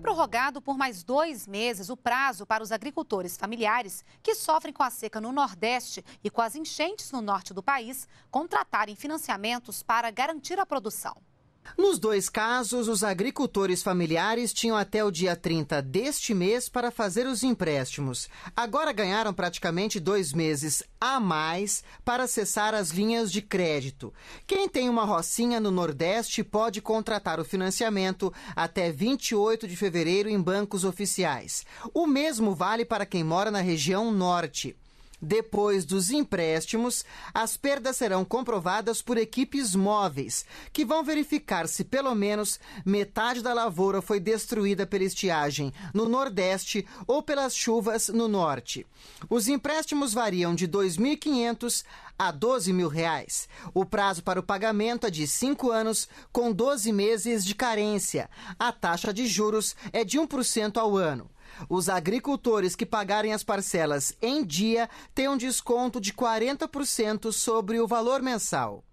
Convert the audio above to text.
prorrogado por mais dois meses o prazo para os agricultores familiares que sofrem com a seca no Nordeste e com as enchentes no norte do país contratarem financiamentos para garantir a produção. Nos dois casos, os agricultores familiares tinham até o dia 30 deste mês para fazer os empréstimos. Agora ganharam praticamente dois meses a mais para acessar as linhas de crédito. Quem tem uma rocinha no Nordeste pode contratar o financiamento até 28 de fevereiro em bancos oficiais. O mesmo vale para quem mora na região Norte. Depois dos empréstimos, as perdas serão comprovadas por equipes móveis, que vão verificar se pelo menos metade da lavoura foi destruída pela estiagem no Nordeste ou pelas chuvas no Norte. Os empréstimos variam de 2.500 a 12 mil reais. O prazo para o pagamento é de 5 anos, com 12 meses de carência. A taxa de juros é de 1% ao ano. Os agricultores que pagarem as parcelas em dia têm um desconto de 40% sobre o valor mensal.